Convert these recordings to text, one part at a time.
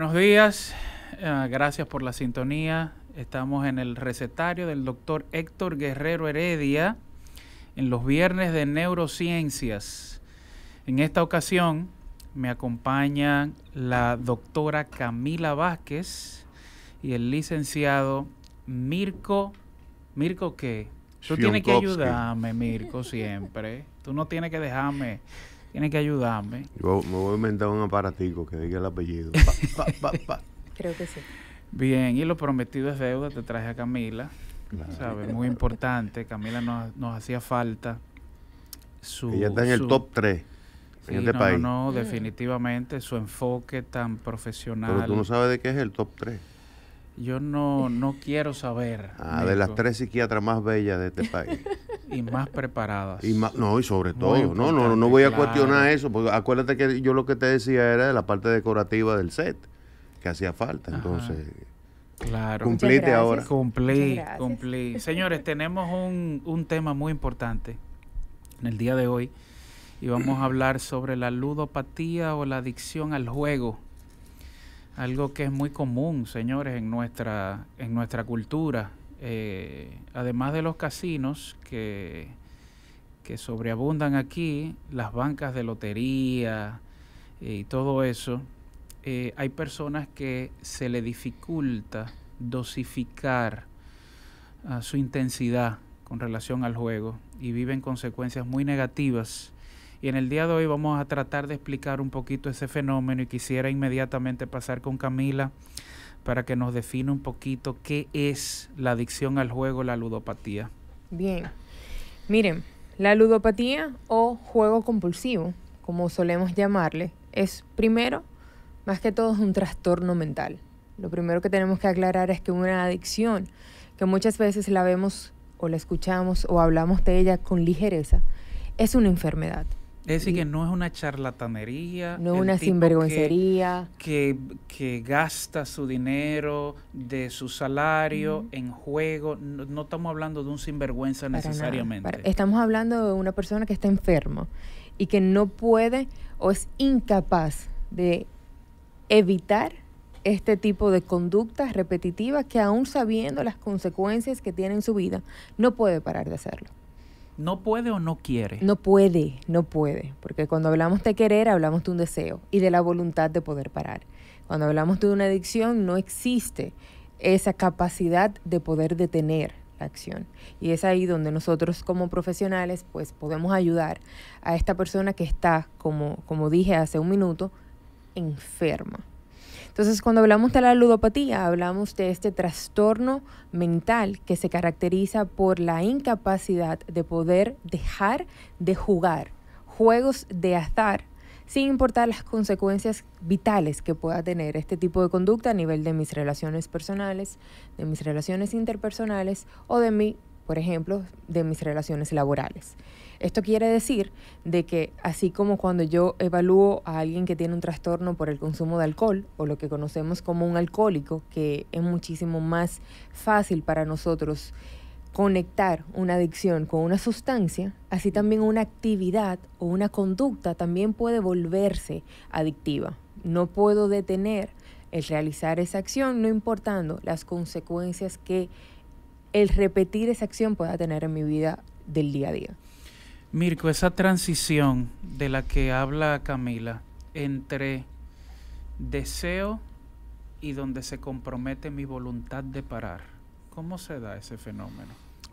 Buenos días, eh, gracias por la sintonía. Estamos en el recetario del doctor Héctor Guerrero Heredia en los viernes de neurociencias. En esta ocasión me acompañan la doctora Camila Vázquez y el licenciado Mirko. ¿Mirko qué? Tú tienes que ayudarme, Mirko, siempre. Tú no tienes que dejarme tiene que ayudarme. Yo me voy a inventar un aparatico que diga el apellido. Creo que sí. Bien, y lo prometido es deuda, te traje a Camila. Claro. Muy importante. Camila nos, hacía falta. Su, Ella está en el top 3 en este país. No, mm. definitivamente su enfoque tan profesional. Pero tú no sabes de qué es el top 3. Yo no, no quiero saber. Ah, de las tres psiquiatras más bellas de este país. y más preparadas. Y no, y sobre todo, no, no, no voy a cuestionar eso, porque acuérdate que yo lo que te decía era de la parte decorativa del set, que hacía falta, entonces... Claro. Cumplite ahora. Cumplí, cumplí. Señores, tenemos un, un tema muy importante en el día de hoy y vamos a hablar sobre la ludopatía o la adicción al juego. Algo que es muy común, señores, en nuestra, en nuestra cultura, eh, además de los casinos que, que sobreabundan aquí, las bancas de lotería eh, y todo eso, eh, hay personas que se le dificulta dosificar ah, su intensidad con relación al juego y viven consecuencias muy negativas. Y en el día de hoy vamos a tratar de explicar un poquito ese fenómeno y quisiera inmediatamente pasar con Camila para que nos define un poquito qué es la adicción al juego, la ludopatía. Bien, miren, la ludopatía o juego compulsivo, como solemos llamarle, es primero, más que todo, un trastorno mental. Lo primero que tenemos que aclarar es que una adicción, que muchas veces la vemos o la escuchamos o hablamos de ella con ligereza, es una enfermedad. Es decir, que no es una charlatanería. No es una sinvergüencería. Que, gasta su dinero de su salario en juego. No, estamos hablando de un sinvergüenza necesariamente. estamos hablando de una persona que está enferma y que no puede o es incapaz de evitar este tipo de conductas repetitivas que aún sabiendo las consecuencias que tiene en su vida, no puede parar de hacerlo. ¿No puede o no quiere? No puede, no puede, porque cuando hablamos de querer hablamos de un deseo y de la voluntad de poder parar. Cuando hablamos de una adicción no existe esa capacidad de poder detener la acción. Y es ahí donde nosotros como profesionales pues podemos ayudar a esta persona que está, como, como dije hace un minuto, enferma entonces, cuando hablamos de la ludopatía, hablamos de este trastorno mental que se caracteriza por la incapacidad de poder dejar de jugar juegos de azar sin importar las consecuencias vitales que pueda tener este tipo de conducta a nivel de mis relaciones personales, de mis relaciones interpersonales o de mí, por ejemplo, de mis relaciones laborales. Esto quiere decir de que así como cuando yo evalúo a alguien que tiene un trastorno por el consumo de alcohol o lo que conocemos como un alcohólico, que es muchísimo más fácil para nosotros conectar una adicción con una sustancia, así también una actividad o una conducta también puede volverse adictiva. No puedo detener el realizar esa acción, no importando las consecuencias que el repetir esa acción pueda tener en mi vida del día a día. Mirko, esa transición de la que habla Camila entre deseo y donde se compromete mi voluntad de parar, ¿cómo se da ese fenómeno?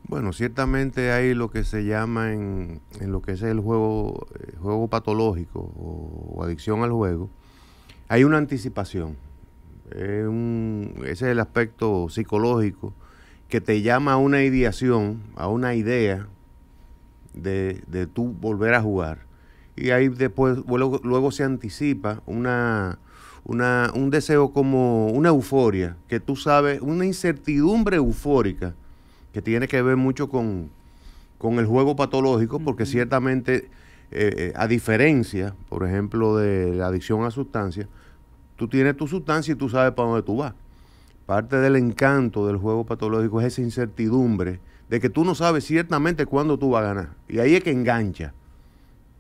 Bueno, ciertamente hay lo que se llama en, lo que es el juego, eh, juego patológico o, adicción al juego, hay una anticipación. ese es el aspecto psicológico que te llama a una ideación, a una idea de, de tú volver a jugar. Y ahí después, luego, se anticipa una, un deseo como una euforia, que tú sabes, una incertidumbre eufórica, que tiene que ver mucho con, el juego patológico, porque ciertamente, eh, eh, a diferencia, por ejemplo, de la adicción a sustancias, tú tienes tu sustancia y tú sabes para dónde tú vas. Parte del encanto del juego patológico es esa incertidumbre de que tú no sabes ciertamente cuándo tú vas a ganar. Y ahí es que engancha.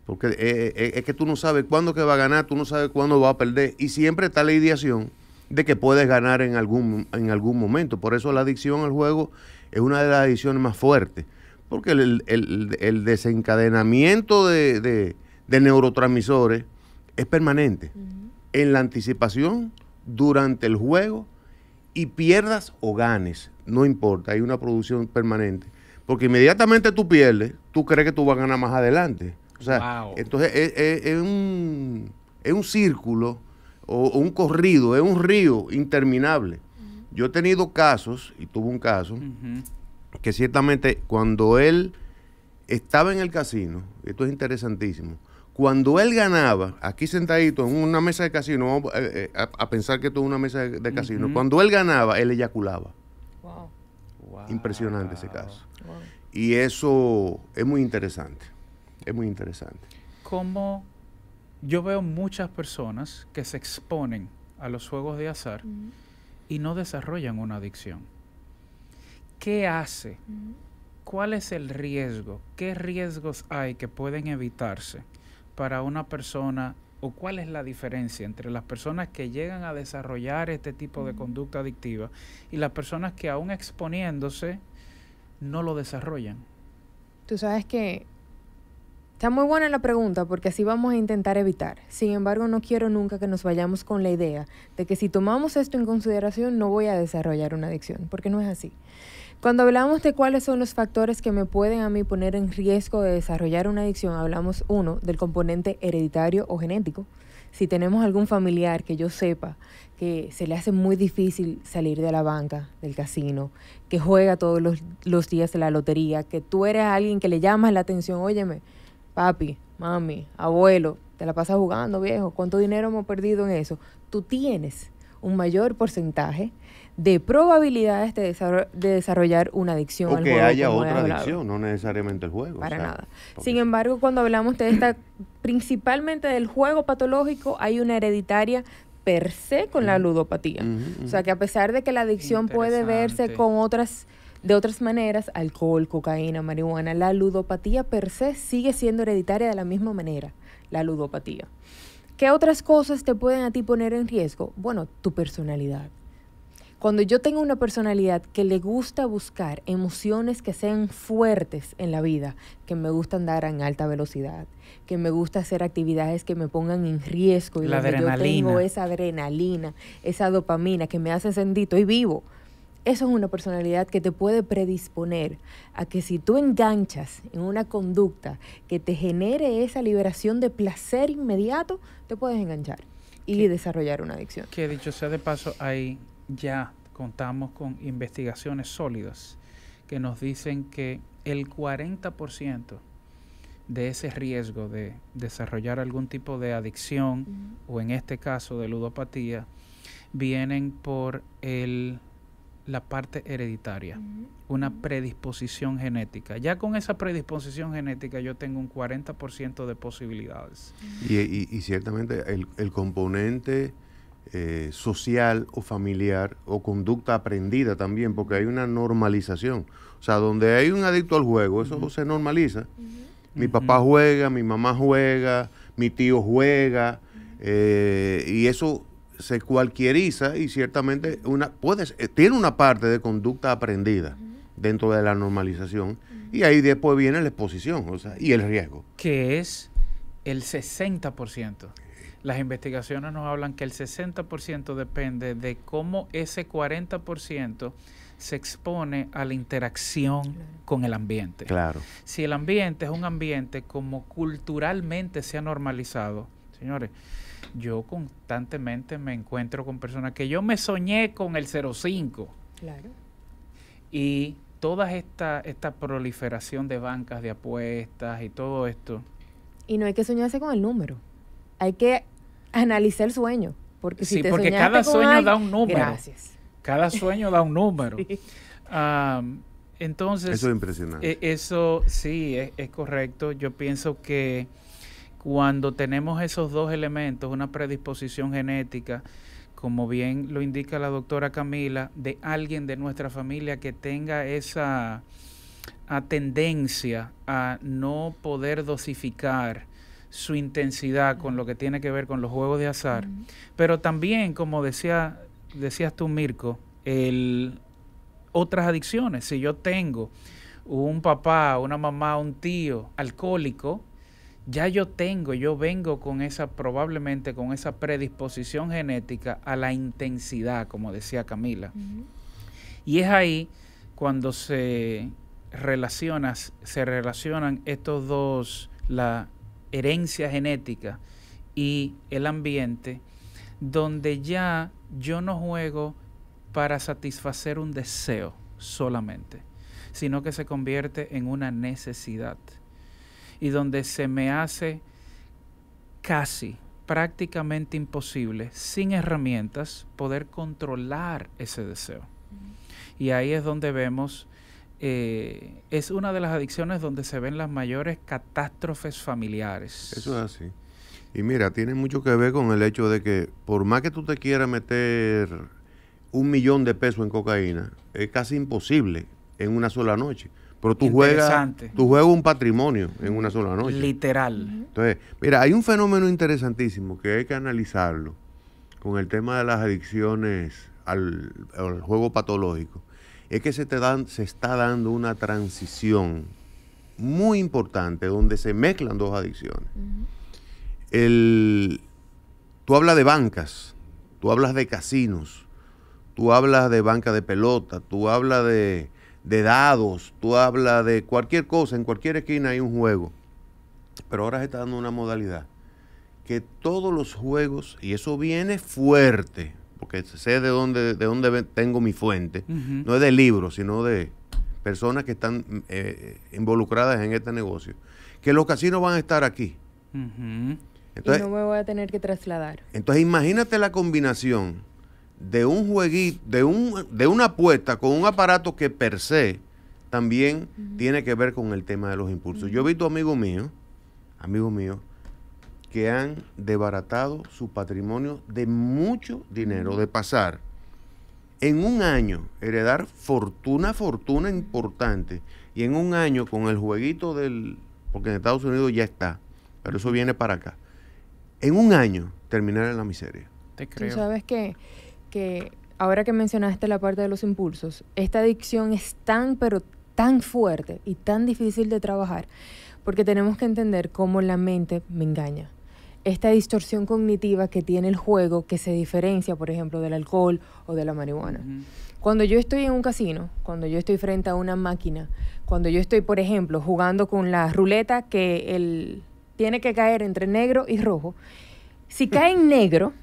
Porque eh, eh, eh, es que tú no sabes cuándo que va a ganar, tú no sabes cuándo va a perder. Y siempre está la ideación de que puedes ganar en algún, en algún momento. Por eso la adicción al juego es una de las adicciones más fuertes. Porque el, desencadenamiento de, neurotransmisores es permanente. En la anticipación, durante el juego y pierdas o ganes, no importa, hay una producción permanente. Porque inmediatamente tú pierdes, tú crees que tú vas a ganar más adelante. O sea, entonces es, un, círculo o, un corrido, es un río interminable. Yo he tenido casos, y tuve un caso, que ciertamente cuando él estaba en el casino, esto es interesantísimo, cuando él ganaba, aquí sentadito en una mesa de casino, eh, eh, a, pensar que esto es una mesa de, casino, cuando él ganaba, él eyaculaba. Wow. Impresionante ese caso. Y eso es muy interesante. Es muy interesante. Como yo veo muchas personas que se exponen a los juegos de azar y no desarrollan una adicción. ¿Qué hace? ¿Cuál es el riesgo? ¿Qué riesgos hay que pueden evitarse? para una persona o cuál es la diferencia entre las personas que llegan a desarrollar este tipo de conducta adictiva y las personas que aún exponiéndose no lo desarrollan? Tú sabes que está muy buena la pregunta porque así vamos a intentar evitar. Sin embargo, no quiero nunca que nos vayamos con la idea de que si tomamos esto en consideración no voy a desarrollar una adicción, porque no es así. Cuando hablamos de cuáles son los factores que me pueden a mí poner en riesgo de desarrollar una adicción, hablamos uno del componente hereditario o genético. Si tenemos algún familiar que yo sepa que se le hace muy difícil salir de la banca, del casino, que juega todos los, días de la lotería, que tú eres alguien que le llamas la atención, óyeme, papi, mami, abuelo, te la pasas jugando, viejo, ¿cuánto dinero hemos perdido en eso? Tú tienes un mayor porcentaje de probabilidades de, desarrollar una adicción. O que haya otra adicción, no necesariamente el juego. Para nada. Sin embargo, cuando hablamos de esta, principalmente del juego patológico, hay una hereditaria per se con la ludopatía. O sea que a pesar de que la adicción puede verse con otras de otras maneras, alcohol, cocaína, marihuana, la ludopatía per se sigue siendo hereditaria de la misma manera, la ludopatía. ¿Qué otras cosas te pueden a ti poner en riesgo? Bueno, tu personalidad. Cuando yo tengo una personalidad que le gusta buscar emociones que sean fuertes en la vida, que me gusta andar en alta velocidad, que me gusta hacer actividades que me pongan en riesgo y la yo tengo esa adrenalina, esa dopamina que me hace sentir y vivo. Eso es una personalidad que te puede predisponer a que si tú enganchas en una conducta que te genere esa liberación de placer inmediato, te puedes enganchar y desarrollar una adicción. Que dicho sea de paso, hay ya contamos con investigaciones sólidas que nos dicen que el 40% de ese riesgo de desarrollar algún tipo de adicción o en este caso de ludopatía vienen por la parte hereditaria, una predisposición genética. Ya con esa predisposición genética yo tengo un 40% de posibilidades. Y, ciertamente el, el componente eh, social o familiar o conducta aprendida también, porque hay una normalización. O sea, donde hay un adicto al juego, eso se normaliza. Mi papá juega, mi mamá juega, mi tío juega, eh, y eso se cualquieriza y ciertamente una, puede, eh, tiene una parte de conducta aprendida dentro de la normalización, y ahí después viene la exposición o sea, y el riesgo. Que es el 60%. Las investigaciones nos hablan que el 60% depende de cómo ese 40% se expone a la interacción con el ambiente. Claro. Si el ambiente es un ambiente como culturalmente se ha normalizado, señores, yo constantemente me encuentro con personas que yo me soñé con el 05. Claro. Y toda esta, esta proliferación de bancas de apuestas y todo esto. Y no hay que soñarse con el número. Hay que analicé el sueño. Porque si sí, porque cada sueño da un número. Gracias. Cada sueño da un número. entonces. Eso es impresionante. E, eso sí, e, es, correcto. Yo pienso que cuando tenemos esos dos elementos, una predisposición genética, como bien lo indica la doctora Camila, de alguien de nuestra familia que tenga esa a tendencia a no poder dosificar su intensidad con lo que tiene que ver con los juegos de azar, pero también, como decía, decías tú, Mirko, el, otras adicciones. Si yo tengo un papá, una mamá, un tío alcohólico, ya yo tengo, yo vengo con esa, probablemente con esa predisposición genética a la intensidad, como decía Camila. Y es ahí cuando se relacionas, se relacionan estos dos, la herencia genética y el ambiente, donde ya yo no juego para satisfacer un deseo solamente, sino que se convierte en una necesidad y donde se me hace casi prácticamente imposible, sin herramientas, poder controlar ese deseo. Y ahí es donde vemos eh, es una de las adicciones donde se ven las mayores catástrofes familiares. Eso es así. Y mira, tiene mucho que ver con el hecho de que por más que tú te quieras meter un millón de pesos en cocaína, es casi imposible en una sola noche. Pero tú juegas, un patrimonio en una sola noche. Literal. Entonces, mira, hay un fenómeno interesantísimo que hay que analizarlo con el tema de las adicciones al juego patológico es que se, te dan, se está dando una transición muy importante donde se mezclan dos adicciones. tú hablas de bancas, tú hablas de casinos, tú hablas de banca de pelota, tú hablas de, de dados, tú hablas de cualquier cosa, en cualquier esquina hay un juego. Pero ahora se está dando una modalidad que todos los juegos, y eso viene fuerte, porque sé de dónde, de dónde tengo mi fuente, no es de libros, sino de personas que están eh, involucradas en este negocio, que los casinos van a estar aquí. entonces, y no me voy a tener que trasladar. Entonces imagínate la combinación de un jueguito, de, un, de una apuesta con un aparato que per se también tiene que ver con el tema de los impulsos. Yo he visto amigo mío, amigo mío, que han debaratado su patrimonio de mucho dinero, de pasar en un año heredar fortuna, fortuna importante, y en un año con el jueguito del, porque en Estados Unidos ya está, pero eso viene para acá, en un año terminar en la miseria. Te creo. Tú sabes que, que ahora que mencionaste la parte de los impulsos, esta adicción es tan, pero tan fuerte y tan difícil de trabajar, porque tenemos que entender cómo la mente me engaña esta distorsión cognitiva que tiene el juego que se diferencia, por ejemplo, del alcohol o de la marihuana. Cuando yo estoy en un casino, cuando yo estoy frente a una máquina, cuando yo estoy, por ejemplo, jugando con la ruleta que tiene que caer entre negro y rojo, si cae en negro,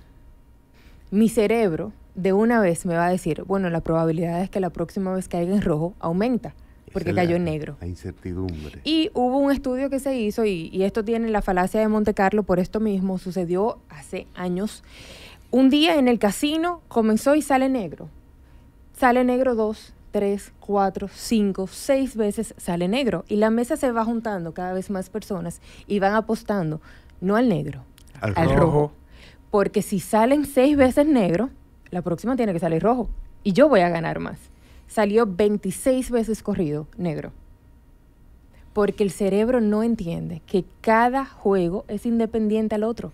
mi cerebro de una vez me va a decir, bueno, la probabilidad es que la próxima vez caiga en rojo aumenta porque cayó en negro. incertidumbre. Y hubo un estudio que se hizo, y, esto tiene la falacia de Monte Carlo, por esto mismo, sucedió hace años. Un día en el casino comenzó y sale negro. Sale negro dos, tres, cuatro, cinco, seis veces sale negro. Y la mesa se va juntando cada vez más personas y van apostando, no al negro, al, rojo. Porque si salen seis veces negro, la próxima tiene que salir rojo. Y yo voy a ganar más salió 26 veces corrido negro. Porque el cerebro no entiende que cada juego es independiente al otro.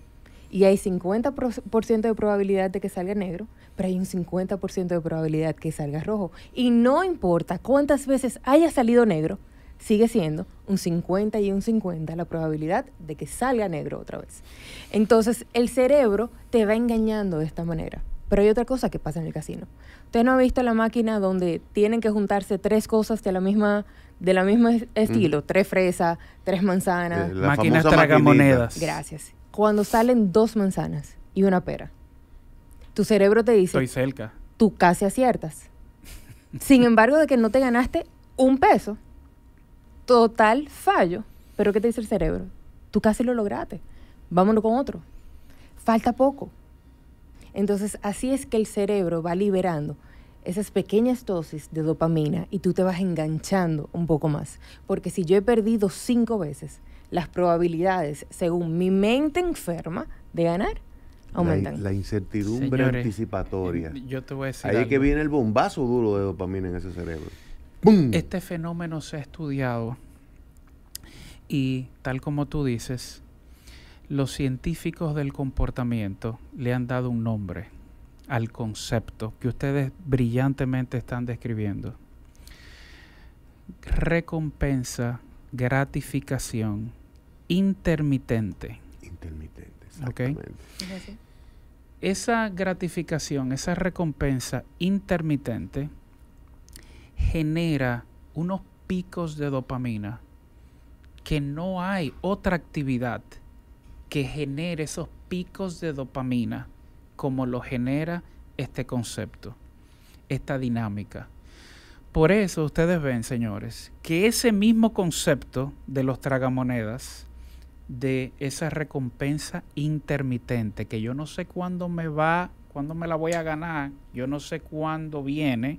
Y hay 50% de probabilidad de que salga negro, pero hay un 50% de probabilidad que salga rojo. Y no importa cuántas veces haya salido negro, sigue siendo un 50 y un 50 la probabilidad de que salga negro otra vez. Entonces el cerebro te va engañando de esta manera. Pero hay otra cosa que pasa en el casino. Usted no ha visto la máquina donde tienen que juntarse tres cosas de la misma de la misma estilo, tres fresas, tres manzanas, máquinas monedas. Gracias. Cuando salen dos manzanas y una pera, tu cerebro te dice, "Estoy cerca." Tú casi aciertas. Sin embargo, de que no te ganaste un peso, total fallo. Pero ¿qué te dice el cerebro? Tú casi lo lograste. Vámonos con otro. Falta poco entonces, así es que el cerebro va liberando esas pequeñas dosis de dopamina y tú te vas enganchando un poco más. Porque si yo he perdido cinco veces, las probabilidades, según mi mente enferma, de ganar aumentan. La, incertidumbre anticipatoria. Eh, yo te voy a decir. Ahí que viene el bombazo duro de dopamina en ese cerebro. Este fenómeno se ha estudiado y, tal como tú dices, los científicos del comportamiento le han dado un nombre al concepto que ustedes brillantemente están describiendo. Recompensa, gratificación intermitente. Intermitente, exactamente. Esa gratificación, esa recompensa intermitente genera unos picos de dopamina que no hay otra actividad que genere esos picos de dopamina como lo genera este concepto, esta dinámica. Por eso ustedes ven, señores, que ese mismo concepto de los tragamonedas, de esa recompensa intermitente, que yo no sé cuándo me va, cuándo me la voy a ganar, yo no sé cuándo viene,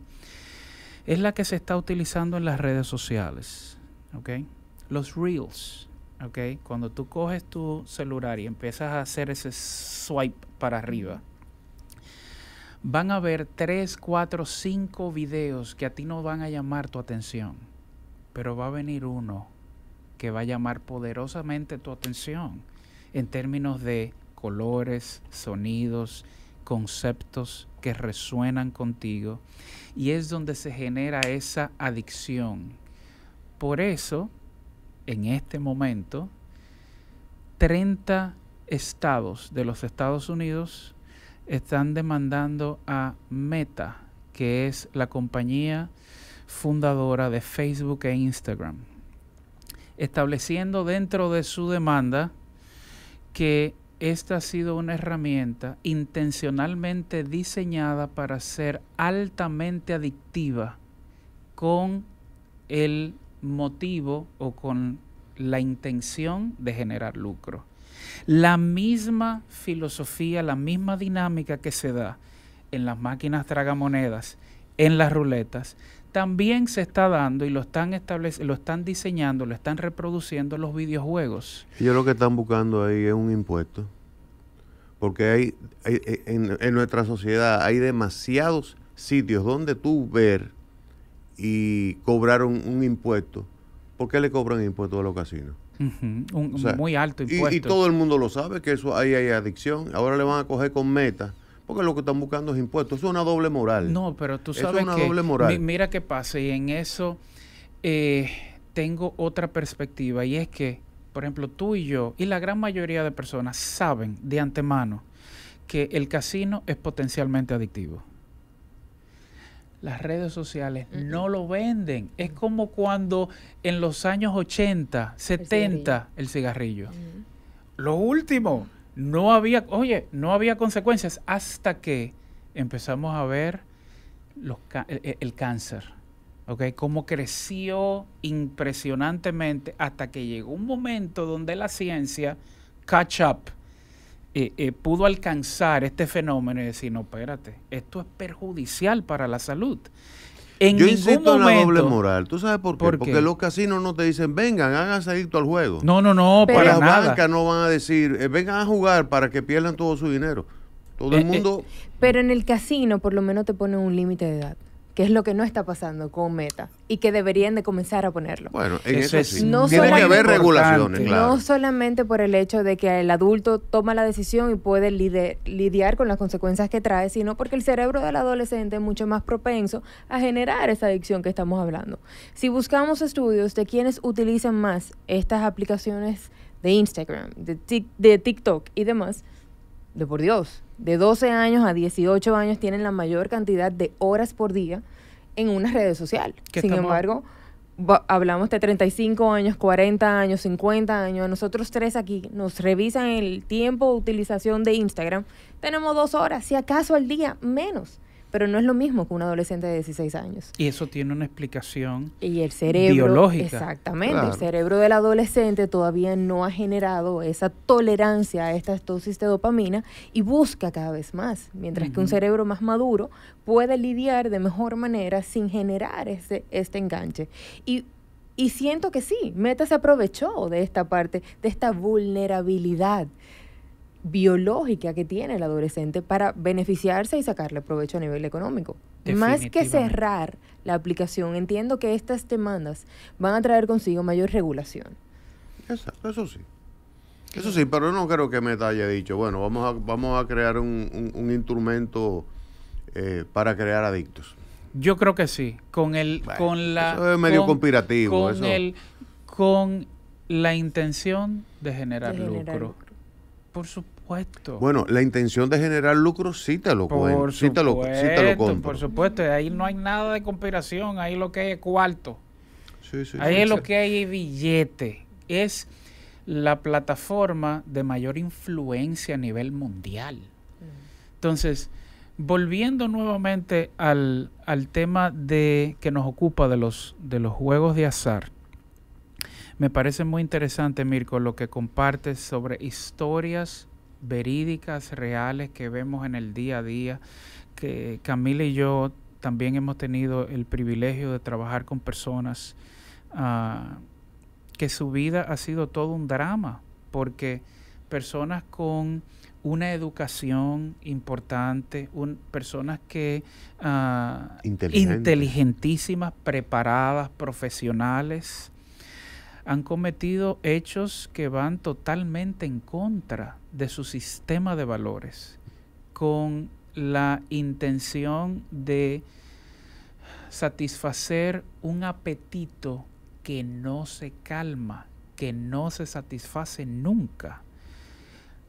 es la que se está utilizando en las redes sociales. Los reels. Cuando tú coges tu celular y empiezas a hacer ese swipe para arriba, van a ver 3, 4, 5 videos que a ti no van a llamar tu atención, pero va a venir uno que va a llamar poderosamente tu atención en términos de colores, sonidos, conceptos que resuenan contigo y es donde se genera esa adicción. Por eso en este momento 30 estados de los Estados Unidos están demandando a Meta, que es la compañía fundadora de Facebook e Instagram, estableciendo dentro de su demanda que esta ha sido una herramienta intencionalmente diseñada para ser altamente adictiva con el motivo o con la intención de generar lucro. La misma filosofía, la misma dinámica que se da en las máquinas tragamonedas, en las ruletas, también se está dando y lo están lo están diseñando, lo están reproduciendo los videojuegos. Yo lo que están buscando ahí es un impuesto. Porque hay, en, en, nuestra sociedad hay demasiados sitios donde tú ver y cobraron un impuesto. ¿Por qué le cobran impuestos a los casinos? Un muy alto impuesto. Y, todo el mundo lo sabe, que eso ahí hay adicción. Ahora le van a coger con meta, porque lo que están buscando es impuestos. Eso es una doble moral. No, pero tú sabes eso es una doble moral. mira qué pasa, y en eso eh, tengo otra perspectiva, y es que, por ejemplo, tú y yo, y la gran mayoría de personas saben de antemano que el casino es potencialmente adictivo las redes sociales no lo venden. Es como cuando en los años 80, 70, el cigarrillo. Lo último, no había, oye, no había consecuencias hasta que empezamos a ver el, cáncer. ¿Ok? Cómo creció impresionantemente hasta que llegó un momento donde la ciencia catch up eh, eh, pudo alcanzar este fenómeno y decir, no, espérate, esto es perjudicial para la salud. En Yo insisto en la doble moral. ¿Tú sabes por qué? Porque los casinos no te dicen, vengan, háganse adicto al juego. No, no, no, para las bancas no van a decir, eh, vengan a jugar para que pierdan todo su dinero. Todo el mundo... Pero en el casino por lo menos te ponen un límite de edad es lo que no está pasando con Meta y que deberían de comenzar a ponerlo. Bueno, eso, sí. No Tiene que haber regulaciones, claro. No solamente por el hecho de que el adulto toma la decisión y puede lidiar con las consecuencias que trae, sino porque el cerebro del adolescente es mucho más propenso a generar esa adicción que estamos hablando. Si buscamos estudios de quienes utilizan más estas aplicaciones de Instagram, de, de TikTok y demás, de por Dios, de 12 años a 18 años tienen la mayor cantidad de horas por día en una red social. Sin embargo, hablamos de 35 años, 40 años, 50 años, nosotros tres aquí nos revisan el tiempo de utilización de Instagram, tenemos dos horas, si acaso al día, menos pero no es lo mismo que un adolescente de 16 años. Y eso tiene una explicación y el cerebro, biológica. Exactamente, el cerebro del adolescente todavía no ha generado esa tolerancia a esta dosis de dopamina y busca cada vez más, mientras que un cerebro más maduro puede lidiar de mejor manera sin generar ese, este enganche. Y y siento que sí, Meta se aprovechó de esta parte, de esta vulnerabilidad biológica que tiene el adolescente para beneficiarse y sacarle provecho a nivel económico. Más que cerrar la aplicación, entiendo que estas demandas van a traer consigo mayor regulación. Eso, eso sí. Eso sí, pero no creo que Meta haya dicho, bueno, vamos a, vamos a crear un, instrumento eh, para crear adictos. Yo creo que sí, con el con la medio con, conspirativo, con la intención de generar lucro. Por supuesto. Bueno, la intención de generar lucro sí te lo por Por supuesto, ahí no hay nada de conspiración, ahí lo que hay es cuarto. ahí lo que hay es billete. Es la plataforma de mayor influencia a nivel mundial. Entonces, volviendo nuevamente al, al tema de que nos ocupa de los, de los juegos de azar me parece muy interesante, Mirko, lo que compartes sobre historias verídicas, reales que vemos en el día a día, que Camila y yo también hemos tenido el privilegio de trabajar con personas ah, que su vida ha sido todo un drama, porque personas con una educación importante, personas que ah, inteligentísimas, preparadas, profesionales, han cometido hechos que van totalmente en contra de su sistema de valores, con la intención de satisfacer un apetito que no se calma, que no se satisface nunca.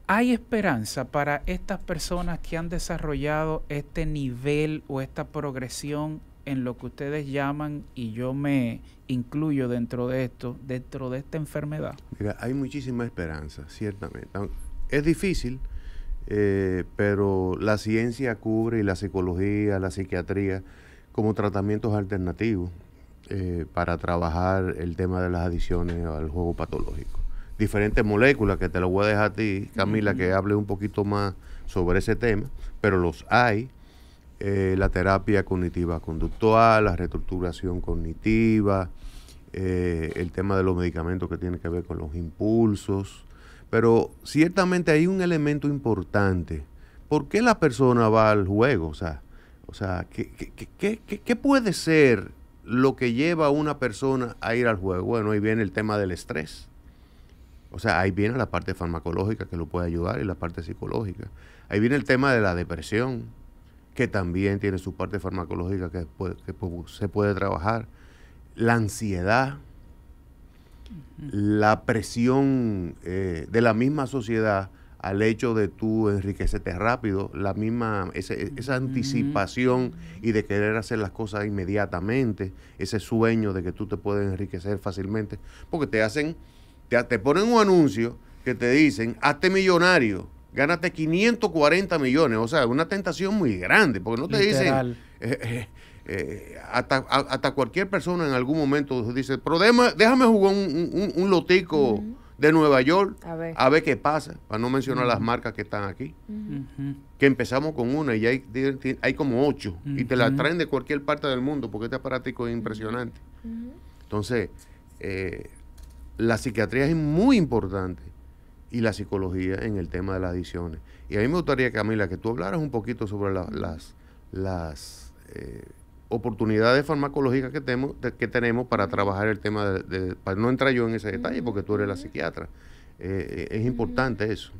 ¿Hay esperanza para estas personas que han desarrollado este nivel o esta progresión en lo que ustedes llaman, y yo me incluyo dentro de esto, dentro de esta enfermedad? Mira, hay muchísima esperanza, ciertamente. Es difícil, eh, pero la ciencia cubre y la psicología, la psiquiatría, como tratamientos alternativos eh, para trabajar el tema de las adicciones al juego patológico. Diferentes moléculas, que te lo voy a dejar a ti, Camila, que hable un poquito más sobre ese tema, pero los hay eh, la terapia cognitiva conductual, la reestructuración cognitiva, eh, el tema de los medicamentos que tiene que ver con los impulsos. Pero ciertamente hay un elemento importante. ¿Por qué la persona va al juego? O sea, o sea ¿qué, qué puede ser lo que lleva a una persona a ir al juego? Bueno, ahí viene el tema del estrés. O sea, ahí viene la parte farmacológica que lo puede ayudar y la parte psicológica. Ahí viene el tema de la depresión que también tiene su parte farmacológica que, se puede trabajar, la ansiedad, la presión eh, de la misma sociedad al hecho de tú enriquecerte rápido, la misma, e, esa anticipación y de querer hacer las cosas inmediatamente, ese sueño de que tú te puedes enriquecer fácilmente, porque te hacen, te, te ponen un anuncio que te dicen, hazte millonario, gánate 540 millones. O sea, una tentación muy grande, porque no te dicen. Eh, eh, eh, hasta, cualquier persona en algún momento dice, pero déjame, jugar un, lotico de Nueva York a ver. qué pasa, para no mencionar las marcas que están aquí, que empezamos con una y hay, como ocho y te la traen de cualquier parte del mundo porque este aparatico es impresionante. Entonces, la psiquiatría es muy importante y la psicología en el tema de las adicciones. Y a mí me gustaría, Camila, que tú hablaras un poquito sobre las, las eh, oportunidades farmacológicas que tenemos, que tenemos para trabajar el tema, de, no entrar yo en ese detalle porque tú eres la psiquiatra. Eh, eh, es importante eso.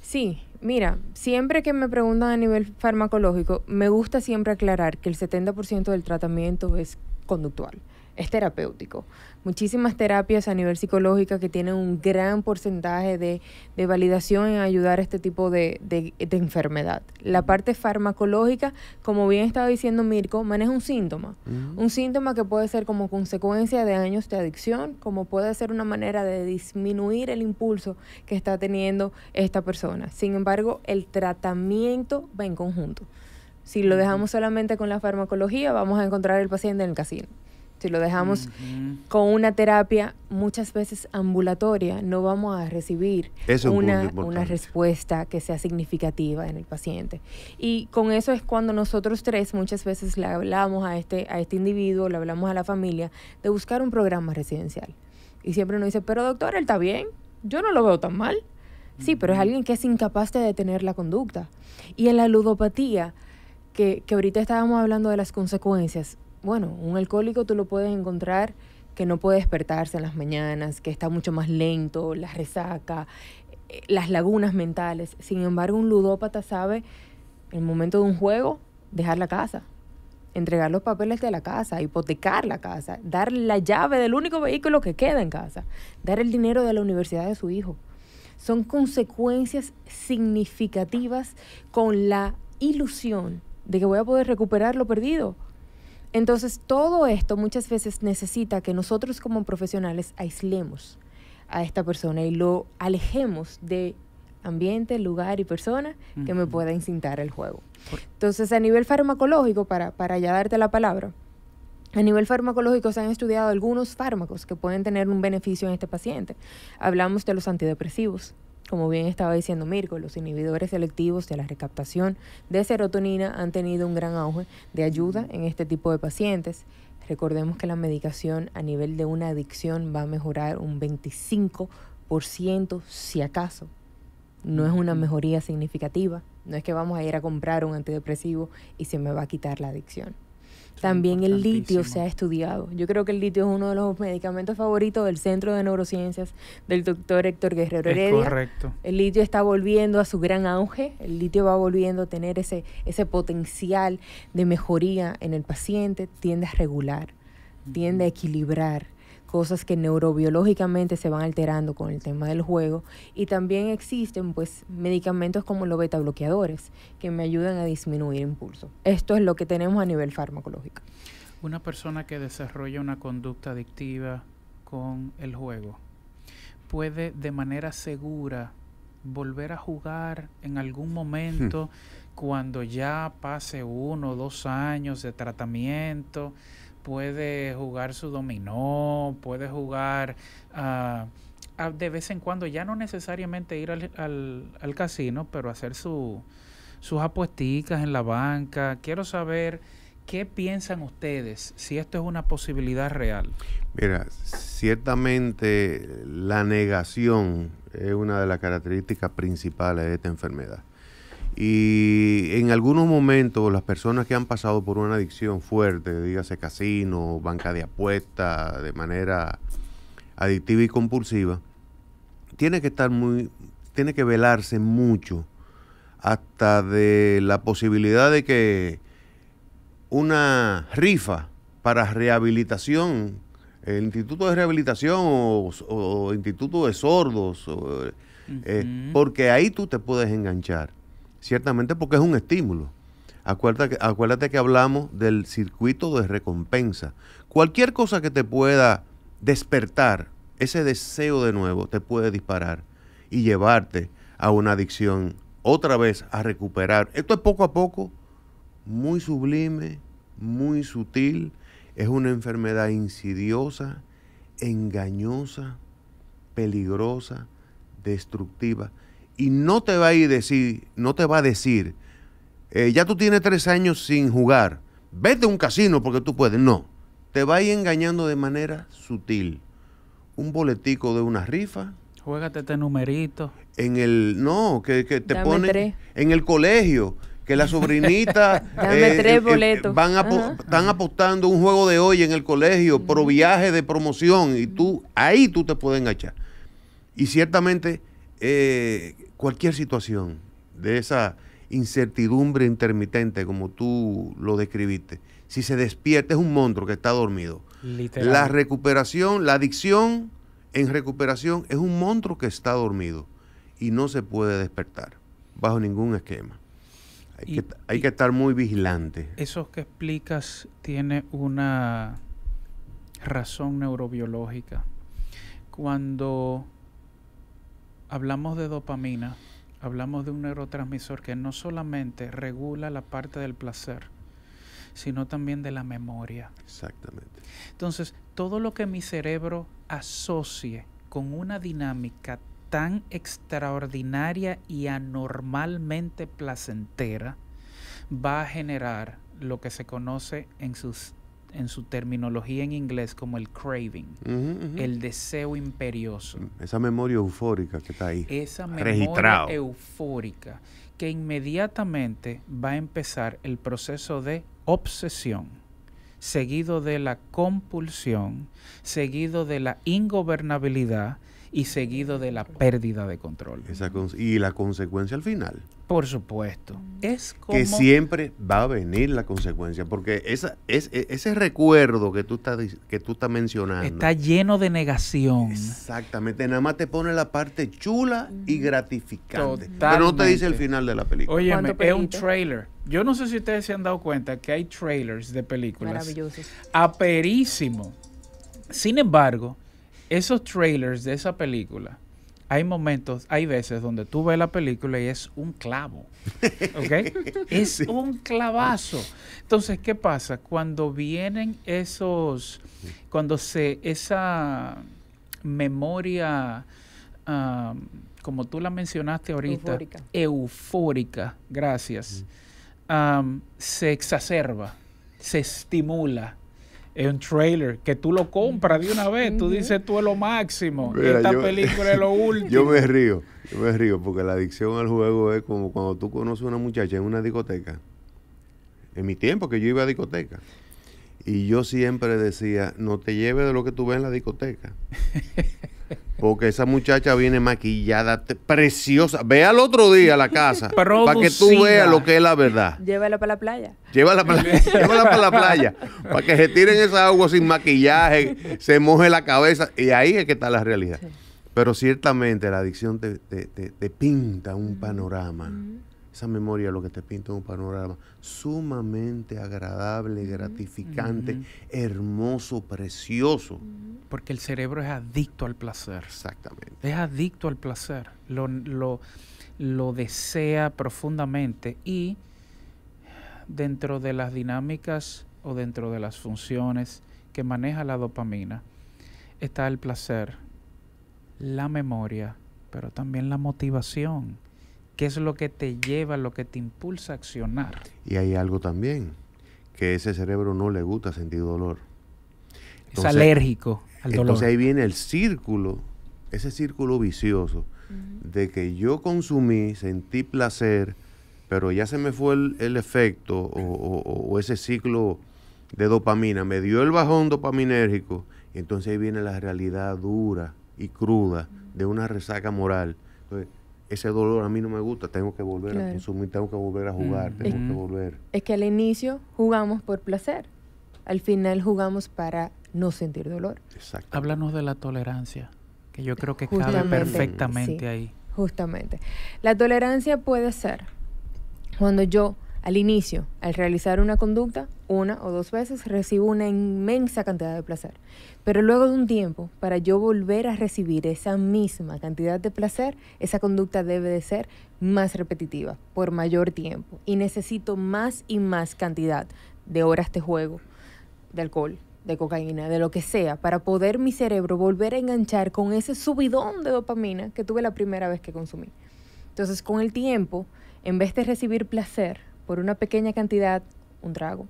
Sí, mira, siempre que me preguntan a nivel farmacológico, me gusta siempre aclarar que el 70% del tratamiento es conductual es terapéutico. Muchísimas terapias a nivel psicológico que tienen un gran porcentaje de, validación en ayudar a este tipo de, enfermedad. La parte farmacológica, como bien estaba diciendo Mirko, maneja un síntoma. Un síntoma que puede ser como consecuencia de años de adicción, como puede ser una manera de disminuir el impulso que está teniendo esta persona. Sin embargo, el tratamiento va en conjunto. Si lo dejamos solamente con la farmacología, vamos a encontrar el paciente en el casino si lo dejamos con una terapia muchas veces ambulatoria, no vamos a recibir una, respuesta que sea significativa en el paciente. Y con eso es cuando nosotros tres muchas veces le hablamos a este, a este individuo, le hablamos a la familia, de buscar un programa residencial. Y siempre nos dice, pero doctor, él está bien, yo no lo veo tan mal. Sí, pero es alguien que es incapaz de detener la conducta. Y en la ludopatía, que, que ahorita estábamos hablando de las consecuencias, bueno, un alcohólico tú lo puedes encontrar que no puede despertarse en las mañanas, que está mucho más lento, la resaca, eh, las lagunas mentales. Sin embargo, un ludópata sabe, en el momento de un juego, dejar la casa, entregar los papeles de la casa, hipotecar la casa, dar la llave del único vehículo que queda en casa, dar el dinero de la universidad de su hijo. Son consecuencias significativas con la ilusión de que voy a poder recuperar lo perdido. Entonces, todo esto muchas veces necesita que nosotros como profesionales aislemos a esta persona y lo alejemos de ambiente, lugar y persona que me pueda incitar el juego. Entonces, a nivel farmacológico, para, para ya darte la palabra, a nivel farmacológico se han estudiado algunos fármacos que pueden tener un beneficio en este paciente. Hablamos de los antidepresivos, como bien estaba diciendo Mirko, los inhibidores selectivos de la recaptación de serotonina han tenido un gran auge de ayuda en este tipo de pacientes. Recordemos que la medicación a nivel de una adicción va a mejorar un 25% si acaso. No es una mejoría significativa. No es que vamos a ir a comprar un antidepresivo y se me va a quitar la adicción. También el litio se ha estudiado. Yo creo que el litio es uno de los medicamentos favoritos del Centro de Neurociencias del doctor Héctor Guerrero Heredia. correcto. El litio está volviendo a su gran auge. El litio va volviendo a tener ese, ese potencial de mejoría en el paciente. Tiende a regular, tiende a equilibrar cosas que neurobiológicamente se van alterando con el tema del juego y también existen pues medicamentos como los beta bloqueadores que me ayudan a disminuir impulso. Esto es lo que tenemos a nivel farmacológico. Una persona que desarrolla una conducta adictiva con el juego puede de manera segura volver a jugar en algún hmm. momento cuando ya pase uno o dos años de tratamiento puede jugar su dominó, puede jugar ah, ah, de vez en cuando, ya no necesariamente ir al, al, casino, pero hacer sus apuestas en la banca. Quiero saber qué piensan ustedes, si esto es una posibilidad real. Mira, ciertamente la negación es una de las características principales de esta enfermedad. Y en algunos momentos las personas que han pasado por una adicción fuerte, dígase casino, banca de apuestas, de manera adictiva y compulsiva, tiene que estar muy, tiene que velarse mucho hasta de la posibilidad de que una rifa para rehabilitación, el Instituto de Rehabilitación o, Instituto de Sordos, eh, porque ahí tú te puedes enganchar Ciertamente porque es un estímulo. Acuérdate, acuérdate que hablamos del circuito de recompensa. Cualquier cosa que te pueda despertar ese deseo de nuevo te puede disparar y llevarte a una adicción otra vez a recuperar. Esto es poco a poco, muy sublime, muy sutil. Es una enfermedad insidiosa, engañosa, peligrosa, destructiva y no te va a ir decir, no te va a decir, eh, ya tú tienes tres años sin jugar, vete a un casino porque tú puedes. No, te va a ir engañando de manera sutil. Un boletico de una rifa. Juégate este numerito. En el, no, que, te ponen en el colegio que la sobrinita Dame eh, tres eh, boletos. van están apostando un juego de hoy en el colegio pro viaje de promoción y tú ahí tú te puedes enganchar y ciertamente eh, cualquier situación de esa incertidumbre intermitente como tú lo describiste, si se despierta es un monstruo que está dormido. La recuperación, la adicción en recuperación es un monstruo que está dormido y no se puede despertar bajo ningún esquema. Hay, que, hay que estar muy vigilante. Eso que explicas tiene una razón neurobiológica. Cuando hablamos de dopamina, hablamos de un neurotransmisor que no solamente regula la parte del placer, sino también de la memoria. Exactamente. Entonces, todo lo que mi cerebro asocie con una dinámica tan extraordinaria y anormalmente placentera, va a generar lo que se conoce en sus en su terminología en inglés como el craving, el deseo imperioso. Esa memoria eufórica que está ahí. Esa memoria eufórica que inmediatamente va a empezar el proceso de obsesión, seguido de la compulsión, seguido de la ingobernabilidad y seguido de la pérdida de control. y la consecuencia al final. Por supuesto. Es como... Que siempre va a venir la consecuencia, porque esa, es, e, ese recuerdo que tú, estás, que tú estás mencionando... Está lleno de negación. Exactamente, nada más te pone la parte chula y gratificante, pero no te dice el final de la película. Oye, es un trailer. Yo no sé si ustedes se han dado cuenta que hay trailers de películas. Maravillosos. Aperísimo. Sin embargo, esos trailers de esa película hay momentos, hay veces donde tú ves la película y es un clavo. ¿Ok? es un clavazo. Entonces, ¿qué pasa? Cuando vienen esos, cuando se, esa memoria, como tú la mencionaste ahorita, eufórica, gracias, se exacerba, se estimula es un trailer que tú lo compras de una vez, tú dices tú es lo máximo, y esta película es lo último. Yo me río, yo me río porque la adicción al juego es como cuando tú conoces a una muchacha en una discoteca. En mi tiempo que yo iba a discoteca. Y yo siempre decía, no te lleves de lo que tú ves en la discoteca. Porque esa muchacha viene maquillada, preciosa. Ve al otro día a la casa para que tú veas lo que es la verdad. Llévala para la playa. Llévala para la, la playa, para que se tiren esa agua sin maquillaje, se moje la cabeza, y ahí es que está la realidad. Pero ciertamente la adicción te, te- te- te pinta un panorama esa memoria lo que te pinta un panorama sumamente agradable, gratificante, hermoso, precioso. Porque el cerebro es adicto al placer. Exactamente. Es adicto al placer. Lo, lo, lo desea profundamente y dentro de las dinámicas o dentro de las funciones que maneja la dopamina está el placer, la memoria, pero también la motivación ¿Qué es lo que te lleva, lo que te impulsa a accionar? Y hay algo también, que ese cerebro no le gusta sentir dolor. es alérgico al dolor. Entonces ahí viene el círculo, ese círculo vicioso, de que yo consumí, sentí placer, pero ya se me fue el, efecto o, o, ese ciclo de dopamina, me dio el bajón dopaminérgico, entonces ahí viene la realidad dura y cruda de una resaca moral. Entonces, ese dolor a mí no me gusta, tengo que volver a consumir, tengo que volver a jugar, mm. tengo que volver. Es que al inicio jugamos por placer, al final jugamos para no sentir dolor. Exacto. Háblanos de la tolerancia, que yo creo que cabe perfectamente ahí. Justamente. La tolerancia puede ser cuando yo al inicio, al realizar una conducta, una o dos veces, recibo una inmensa cantidad de placer. Pero luego de un tiempo, para yo volver a recibir esa misma cantidad de placer, esa conducta debe de ser más repetitiva, por mayor tiempo. Y necesito más y más cantidad de horas de juego, de alcohol, de cocaína, de lo que sea, para poder mi cerebro volver a enganchar con ese subidón de dopamina que tuve la primera vez que consumí. Entonces, con el tiempo, en vez de recibir placer, por una pequeña cantidad, un trago,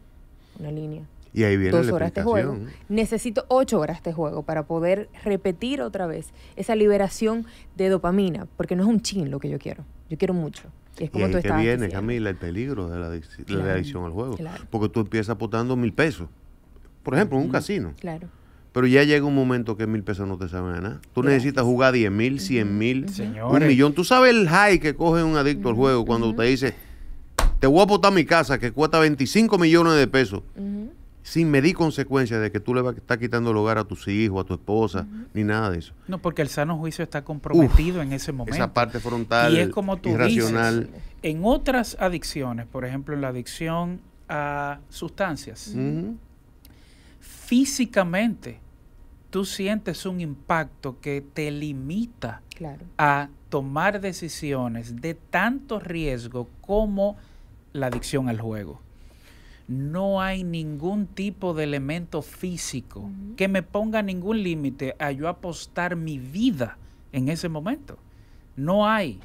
una línea. Y ahí viene Dos horas de juego. Necesito ocho horas de juego para poder repetir otra vez esa liberación de dopamina, porque no es un chin lo que yo quiero. Yo quiero mucho. Y es como ahí viene, Camila, el peligro de la, adicción al juego. Porque tú empiezas apostando mil pesos. Por ejemplo, en un casino. Claro. Pero ya llega un momento que mil pesos no te saben a nada. Tú necesitas jugar diez mil, cien mil, un millón. Tú sabes el high que coge un adicto al juego cuando te dice te voy a botar mi casa que cuesta 25 millones de pesos, sin medir consecuencias de que tú le vas a estar quitando el hogar a tus hijos, a tu esposa, ni nada de eso. No, porque el sano juicio está comprometido en ese momento. Esa parte frontal, y es como tú Dices, en otras adicciones, por ejemplo, la adicción a sustancias, físicamente tú sientes un impacto que te limita a tomar decisiones de tanto riesgo como la adicción al juego. No hay ningún tipo de elemento físico que me ponga ningún límite a yo apostar mi vida en ese momento. No hay.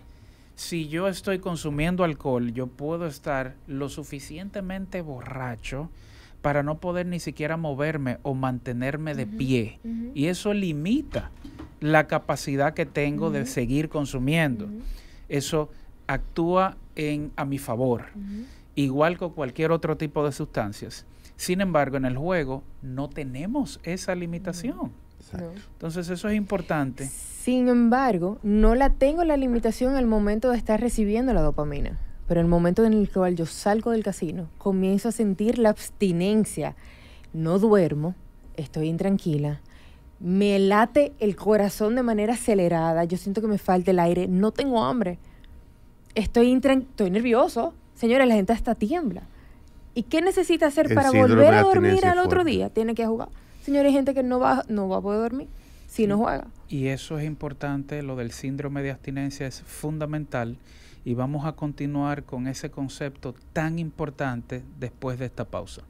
Si yo estoy consumiendo alcohol, yo puedo estar lo suficientemente borracho para no poder ni siquiera moverme o mantenerme de pie. Y eso limita la capacidad que tengo de seguir consumiendo. Eso actúa a mi favor, igual que cualquier otro tipo de sustancias. Sin embargo, en el juego no tenemos esa limitación. Entonces eso es importante. Sin embargo, no la tengo la limitación al momento de estar recibiendo la dopamina. Pero el momento en el cual yo salgo del casino, comienzo a sentir la abstinencia. No duermo, estoy intranquila, me late el corazón de manera acelerada, yo siento que me falta el aire, no tengo hambre estoy, estoy nervioso. Señores, la gente hasta tiembla. ¿Y qué necesita hacer para volver a dormir al otro día? Tiene que jugar. Señores, hay gente que no va, no va a poder dormir si no juega. Y eso es importante, lo del síndrome de abstinencia es fundamental y vamos a continuar con ese concepto tan importante después de esta pausa.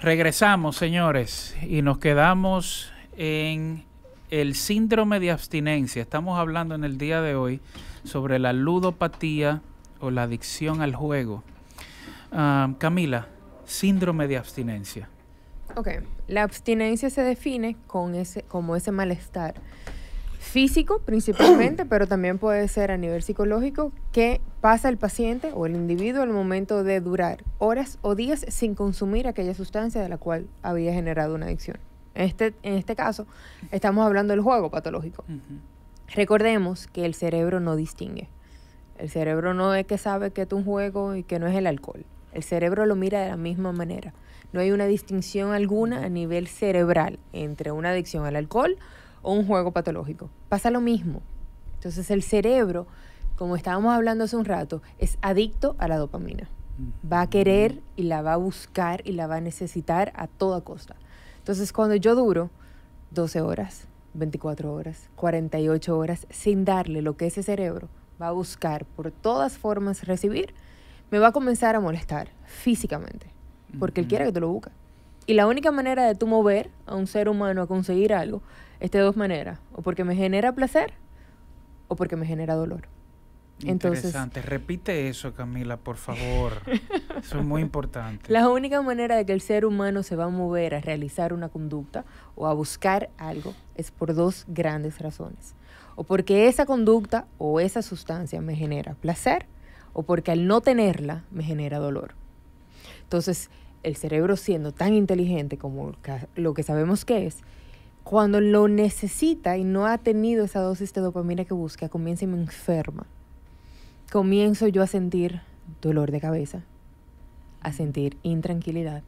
Regresamos, señores, y nos quedamos en el síndrome de abstinencia. Estamos hablando en el día de hoy sobre la ludopatía o la adicción al juego. Ah, Camila, síndrome de abstinencia. Ok, la abstinencia se define con ese, como ese malestar físico principalmente, pero también puede ser a nivel psicológico, que pasa el paciente o el individuo al momento de durar horas o días sin consumir aquella sustancia de la cual había generado una adicción. En este, en este caso, estamos hablando del juego patológico. Recordemos que el cerebro no distingue. El cerebro no es que sabe que es un juego y que no es el alcohol. El cerebro lo mira de la misma manera. No hay una distinción alguna a nivel cerebral entre una adicción al alcohol un juego patológico. Pasa lo mismo. Entonces el cerebro, como estábamos hablando hace un rato, es adicto a la dopamina. Va a querer y la va a buscar y la va a necesitar a toda costa. Entonces cuando yo duro 12 horas, 24 horas, 48 horas sin darle lo que ese cerebro va a buscar por todas formas recibir, me va a comenzar a molestar físicamente, porque él quiere que te lo busque. Y la única manera de tú mover a un ser humano a conseguir algo es este de dos maneras, o porque me genera placer o porque me genera dolor. Interesante. Repite eso, Camila, por favor. Eso es muy importante. La única manera de que el ser humano se va a mover a realizar una conducta o a buscar algo es por dos grandes razones. O porque esa conducta o esa sustancia me genera placer o porque al no tenerla me genera dolor. Entonces, el cerebro siendo tan inteligente como lo que sabemos que es, cuando lo necesita y no ha tenido esa dosis de dopamina que busca, comienza y me enferma. Comienzo yo a sentir dolor de cabeza, a sentir intranquilidad.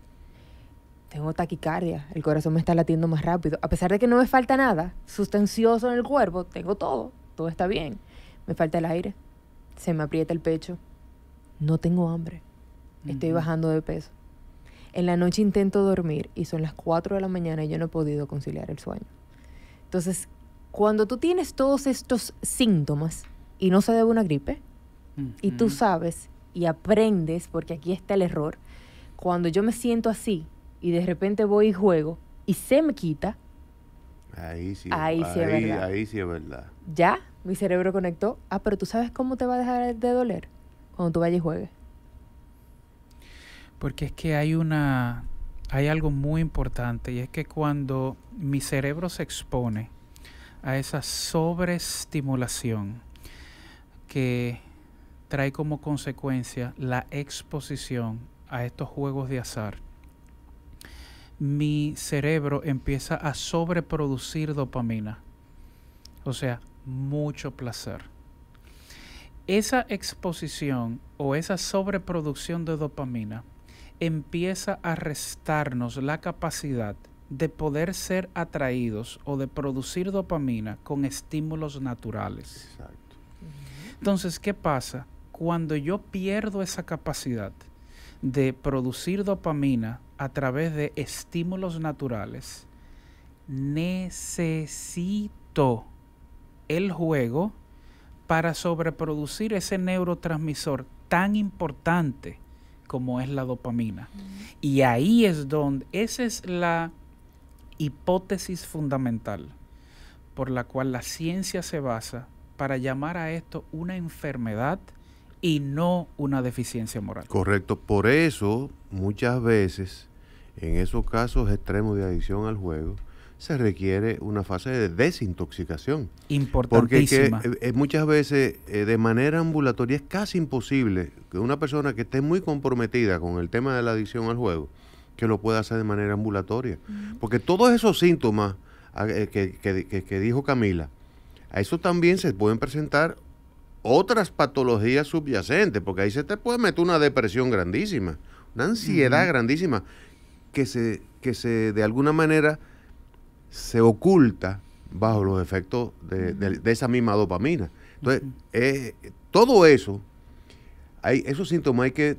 Tengo taquicardia, el corazón me está latiendo más rápido. A pesar de que no me falta nada sustancioso en el cuerpo, tengo todo, todo está bien. Me falta el aire, se me aprieta el pecho, no tengo hambre, estoy bajando de peso. En la noche intento dormir y son las 4 de la mañana y yo no he podido conciliar el sueño. Entonces, cuando tú tienes todos estos síntomas y no se debe una gripe, y tú mm-hmm. sabes y aprendes, porque aquí está el error, cuando yo me siento así y de repente voy y juego y se me quita, ahí sí, ahí sí es verdad. Ahí sí es verdad. Ya, mi cerebro conectó, ah, pero tú sabes cómo te va a dejar de doler cuando tú vayas y juegues. Porque es que hay una hay algo muy importante y es que cuando mi cerebro se expone a esa sobreestimulación que trae como consecuencia la exposición a estos juegos de azar, mi cerebro empieza a sobreproducir dopamina, o sea, mucho placer. Esa exposición o esa sobreproducción de dopamina empieza a restarnos la capacidad de poder ser atraídos o de producir dopamina con estímulos naturales. Entonces, ¿qué pasa? Cuando yo pierdo esa capacidad de producir dopamina a través de estímulos naturales, necesito el juego para sobreproducir ese neurotransmisor tan importante como es la dopamina. Y ahí es donde, esa es la hipótesis fundamental por la cual la ciencia se basa para llamar a esto una enfermedad y no una deficiencia moral. Correcto, por eso muchas veces en esos casos extremos de adicción al juego, se requiere una fase de desintoxicación. Importantísima. Porque eh, eh, muchas veces eh, de manera ambulatoria es casi imposible que una persona que esté muy comprometida con el tema de la adicción al juego, que lo pueda hacer de manera ambulatoria. Porque todos esos síntomas ah, que, dijo Camila, a eso también se pueden presentar otras patologías subyacentes, porque ahí se te puede meter una depresión grandísima, una ansiedad grandísima, que se, que se de alguna manera se oculta bajo los efectos de, esa misma dopamina. Entonces, eh, todo eso, hay, esos síntomas hay que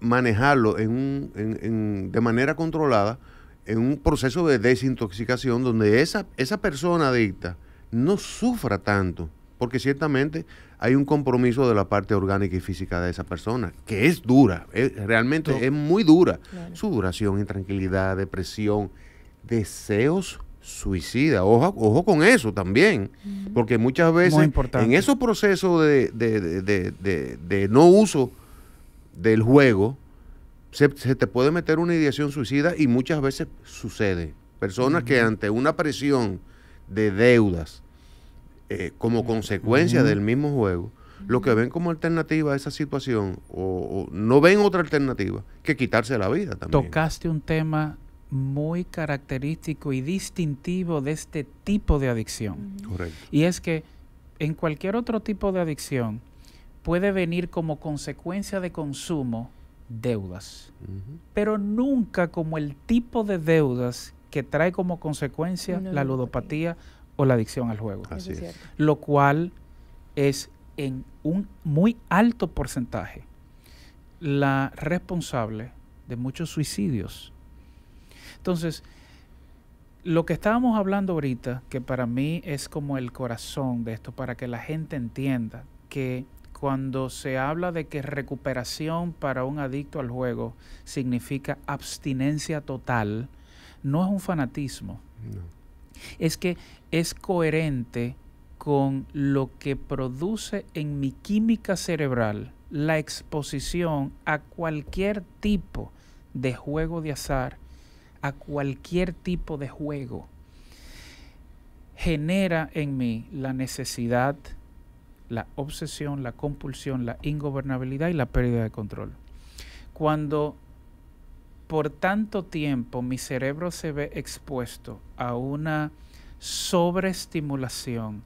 manejarlo en de manera controlada en un proceso de desintoxicación donde esa, esa persona adicta no sufra tanto, porque ciertamente hay un compromiso de la parte orgánica y física de esa persona, que es dura, realmente es muy dura. Su duración, intranquilidad, depresión, deseos suicida. Ojo, ojo con eso también, porque muchas veces en esos procesos de, de, de, no uso del juego, se, te puede meter una ideación suicida y muchas veces sucede. Personas que ante una presión de deudas eh, como consecuencia del mismo juego, lo que ven como alternativa a esa situación o no ven otra alternativa que quitarse la vida también. Tocaste un tema muy característico y distintivo de este tipo de adicción. Y es que en cualquier otro tipo de adicción puede venir como consecuencia de consumo deudas, pero nunca como el tipo de deudas que trae como consecuencia la ludopatía o la adicción al juego. Lo cual es en un muy alto porcentaje la responsable de muchos suicidios entonces, lo que estábamos hablando ahorita, que para mí es como el corazón de esto, para que la gente entienda que cuando se habla de que recuperación para un adicto al juego significa abstinencia total, no es un fanatismo. Es que es coherente con lo que produce en mi química cerebral la exposición a cualquier tipo de juego de azar a cualquier tipo de juego genera en mí la necesidad, la obsesión, la compulsión, la ingobernabilidad y la pérdida de control. Cuando por tanto tiempo mi cerebro se ve expuesto a una sobreestimulación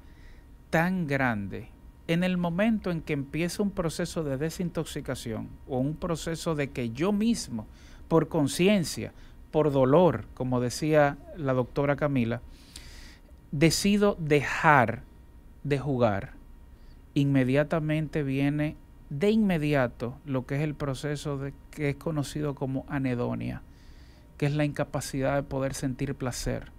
tan grande, en el momento en que empieza un proceso de desintoxicación o un proceso de que yo mismo, por conciencia, por dolor, como decía la doctora Camila, decido dejar de jugar, inmediatamente viene de inmediato lo que es el proceso de, que es conocido como anedonia, que es la incapacidad de poder sentir placer.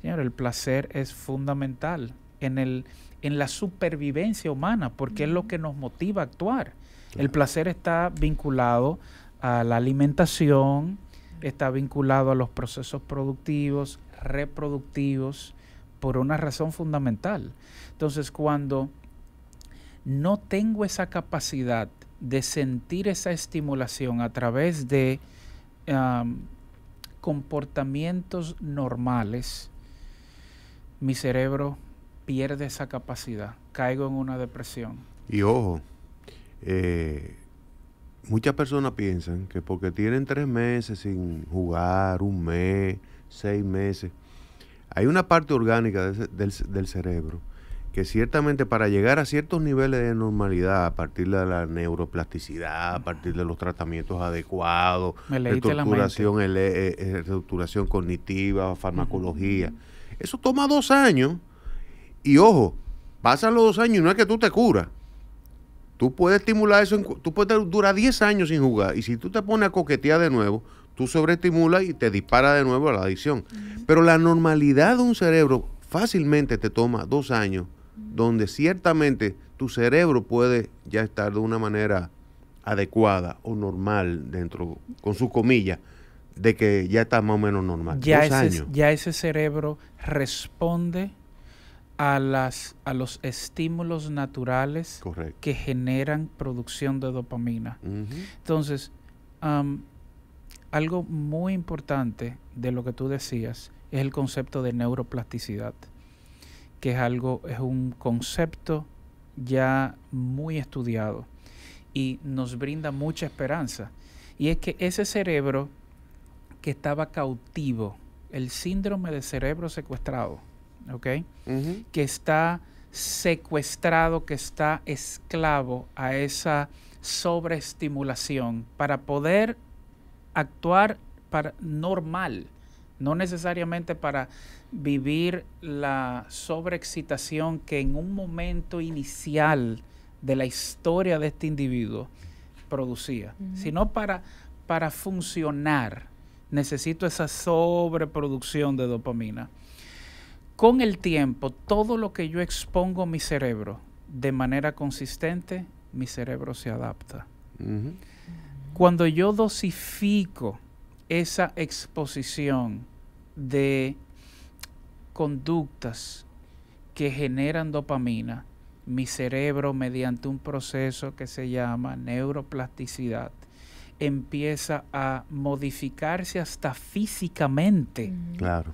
Señor, el placer es fundamental en, el, en la supervivencia humana porque es lo que nos motiva a actuar. El placer está vinculado a la alimentación, está vinculado a los procesos productivos, reproductivos, por una razón fundamental. Entonces, cuando no tengo esa capacidad de sentir esa estimulación a través de comportamientos normales, mi cerebro pierde esa capacidad, caigo en una depresión. Y ojo, eh, muchas personas piensan que porque tienen tres meses sin jugar, un mes, seis meses, hay una parte orgánica del, cerebro que ciertamente para llegar a ciertos niveles de normalidad, a partir de la neuroplasticidad, a partir de los tratamientos adecuados, estructuración eh, eh, estructuración cognitiva, farmacología, eso toma dos años. Y ojo, pasan los dos años y no es que tú te curas. Tú puedes estimular eso, tú puedes durar 10 años sin jugar y si tú te pones a coquetear de nuevo, tú sobreestimulas y te dispara de nuevo a la adicción. Pero la normalidad de un cerebro fácilmente te toma dos años, donde ciertamente tu cerebro puede ya estar de una manera adecuada o normal dentro, con sus comillas, de que ya está más o menos normal. Ya, ya ese cerebro responde a, las, a los estímulos naturales que generan producción de dopamina. Entonces, algo muy importante de lo que tú decías es el concepto de neuroplasticidad, que es algo, es un concepto ya muy estudiado y nos brinda mucha esperanza. Y es que ese cerebro que estaba cautivo, el síndrome de cerebro secuestrado, que está secuestrado, que está esclavo a esa sobreestimulación para poder actuar para normal, no necesariamente para vivir la sobreexcitación que en un momento inicial de la historia de este individuo producía, sino para funcionar. Necesito esa sobreproducción de dopamina. Con el tiempo, todo lo que yo expongo a mi cerebro de manera consistente, mi cerebro se adapta. Cuando yo dosifico esa exposición de conductas que generan dopamina, mi cerebro mediante un proceso que se llama neuroplasticidad empieza a modificarse hasta físicamente. Claro.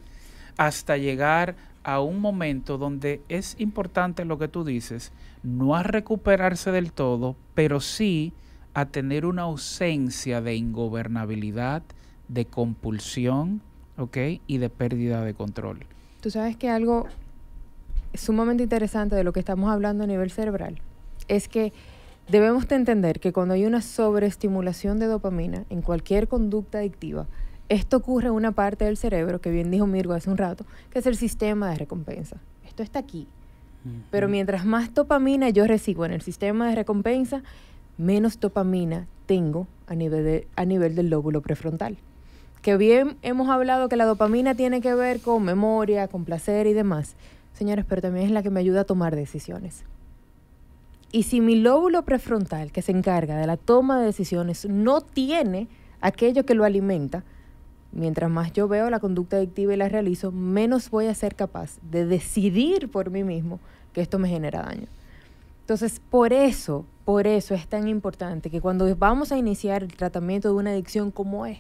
Hasta llegar a un momento donde es importante lo que tú dices, no a recuperarse del todo, pero sí a tener una ausencia de ingobernabilidad, de compulsión, Y de pérdida de control. Tú sabes que algo sumamente interesante de lo que estamos hablando a nivel cerebral es que debemos de entender que cuando hay una sobreestimulación de dopamina en cualquier conducta adictiva, esto ocurre en una parte del cerebro, que bien dijo Mirgo hace un rato, que es el sistema de recompensa. Esto está aquí. Pero mientras más dopamina yo recibo en el sistema de recompensa, menos dopamina tengo a nivel, a nivel del lóbulo prefrontal. Que bien hemos hablado que la dopamina tiene que ver con memoria, con placer y demás. Señores, pero también es la que me ayuda a tomar decisiones. Y si mi lóbulo prefrontal, que se encarga de la toma de decisiones, no tiene aquello que lo alimenta, Mientras más yo veo la conducta adictiva y la realizo, menos voy a ser capaz de decidir por mí mismo que esto me genera daño. Entonces, por eso, por eso es tan importante que cuando vamos a iniciar el tratamiento de una adicción como, es,